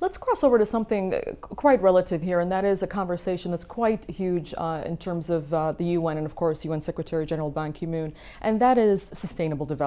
Let's cross over to something uh, quite relative here, and that is a conversation that's quite huge uh, in terms of uh, the UN and, of course, UN Secretary General Ban Ki moon, and that is sustainable development.